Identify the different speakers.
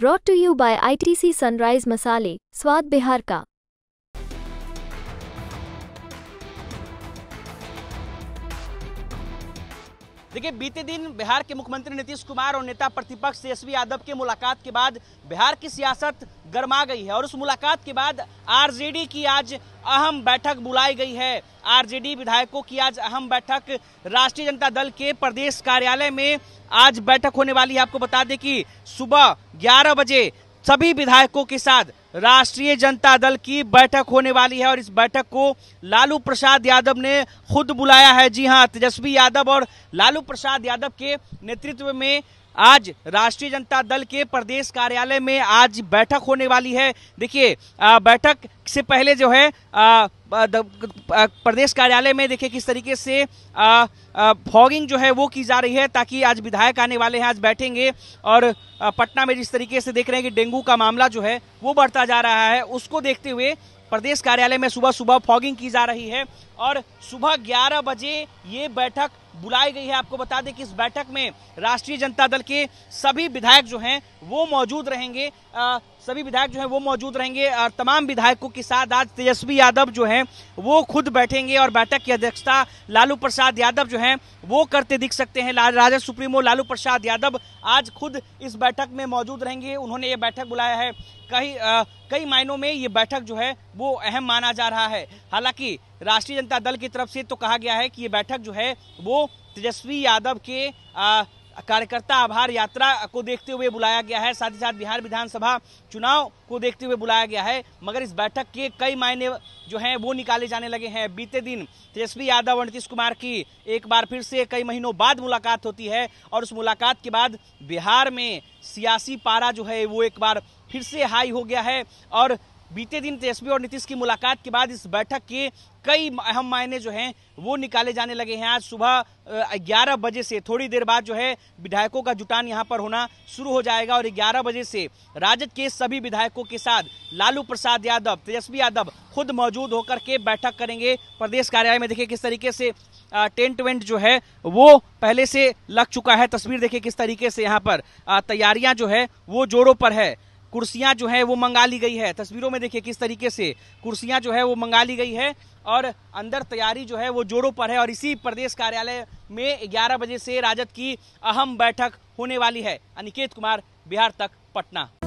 Speaker 1: broad to you by ITC Sunrise मसाले स्वाद बिहार का देखिए बीते दिन बिहार के मुख्यमंत्री नीतीश कुमार और नेता प्रतिपक्ष तेजस्वी यादव के मुलाकात के बाद बिहार की सियासत गर्मा गई है और उस मुलाकात के बाद आरजेडी की आज अहम बैठक बुलाई गई है आरजेडी विधायकों की आज अहम बैठक राष्ट्रीय जनता दल के प्रदेश कार्यालय में आज बैठक होने वाली है आपको बता दें कि सुबह ग्यारह बजे सभी विधायकों के साथ राष्ट्रीय जनता दल की बैठक होने वाली है और इस बैठक को लालू प्रसाद यादव ने खुद बुलाया है जी हां तेजस्वी यादव और लालू प्रसाद यादव के नेतृत्व में आज राष्ट्रीय जनता दल के प्रदेश कार्यालय में आज बैठक होने वाली है देखिए बैठक से पहले जो है आ, प्रदेश कार्यालय में देखिए किस तरीके से फॉगिंग जो है वो की जा रही है ताकि आज विधायक आने वाले हैं आज बैठेंगे और पटना में जिस तरीके से देख रहे हैं कि डेंगू का मामला जो है वो बढ़ता जा रहा है उसको देखते हुए प्रदेश कार्यालय में सुबह सुबह फॉगिंग की जा रही है और सुबह 11 बजे ये बैठक बुलाई गई है आपको बता दें कि इस बैठक में राष्ट्रीय जनता दल मंडल के सभी विधायक जो हैं वो मौजूद रहेंगे आ, सभी विधायक जो हैं वो मौजूद रहेंगे और तमाम विधायकों के साथ आज तेजस्वी यादव जो हैं वो खुद बैठेंगे और बैठक की अध्यक्षता लालू प्रसाद यादव जो हैं वो करते दिख सकते हैं राजद सुप्रीमो लालू प्रसाद यादव आज खुद इस बैठक में मौजूद रहेंगे उन्होंने ये बैठक बुलाया है कई कई मायनों में ये बैठक जो है वो अहम माना जा रहा है हालांकि राष्ट्रीय जनता दल की तरफ से तो कहा गया है कि ये बैठक जो है वो तेजस्वी यादव के कार्यकर्ता आभार यात्रा को देखते हुए बुलाया गया है साथ ही साथ बिहार विधानसभा चुनाव को देखते हुए बुलाया गया है मगर इस बैठक के कई मायने जो हैं वो निकाले जाने लगे हैं बीते दिन तेजस्वी यादव और नीतीश कुमार की एक बार फिर से कई महीनों बाद मुलाकात होती है और उस मुलाकात के बाद बिहार में सियासी पारा जो है वो एक बार फिर से हाई हो गया है और बीते दिन तेजस्वी और नीतीश की मुलाकात के बाद इस बैठक के कई अहम मायने जो हैं वो निकाले जाने लगे हैं आज सुबह 11 बजे से थोड़ी देर बाद जो है विधायकों का जुटान यहां पर होना शुरू हो जाएगा और 11 बजे से राजद के सभी विधायकों के साथ लालू प्रसाद यादव तेजस्वी यादव खुद मौजूद होकर के बैठक करेंगे प्रदेश कार्यालय में देखिए किस तरीके से टेंट वेंट जो है वो पहले से लग चुका है तस्वीर देखिए किस तरीके से यहाँ पर तैयारियाँ जो है वो जोरों पर है कुर्सियां जो है वो मंगा ली गई है तस्वीरों में देखिए किस तरीके से कुर्सियां जो है वो मंगा ली गई है और अंदर तैयारी जो है वो जोरों पर है और इसी प्रदेश कार्यालय में 11 बजे से राजद की अहम बैठक होने वाली है अनिकेत कुमार बिहार तक पटना